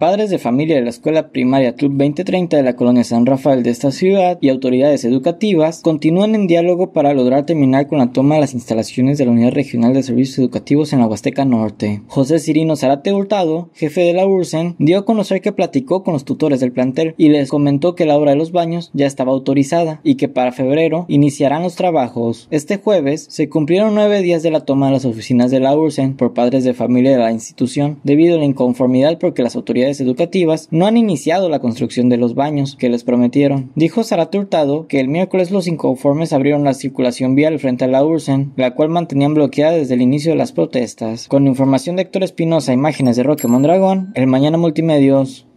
Padres de familia de la Escuela Primaria Club 2030 de la Colonia San Rafael de esta ciudad y autoridades educativas continúan en diálogo para lograr terminar con la toma de las instalaciones de la Unidad Regional de Servicios Educativos en la Huasteca Norte. José Cirino Zarate Hurtado, jefe de la URSEN, dio a conocer que platicó con los tutores del plantel y les comentó que la obra de los baños ya estaba autorizada y que para febrero iniciarán los trabajos. Este jueves se cumplieron nueve días de la toma de las oficinas de la URSEN por padres de familia de la institución debido a la inconformidad porque las autoridades educativas no han iniciado la construcción de los baños que les prometieron. Dijo Sara Hurtado que el miércoles los inconformes abrieron la circulación vial frente a la Ursen, la cual mantenían bloqueada desde el inicio de las protestas. Con información de Héctor Espinosa, imágenes de Roque Mondragón, el Mañana Multimedios.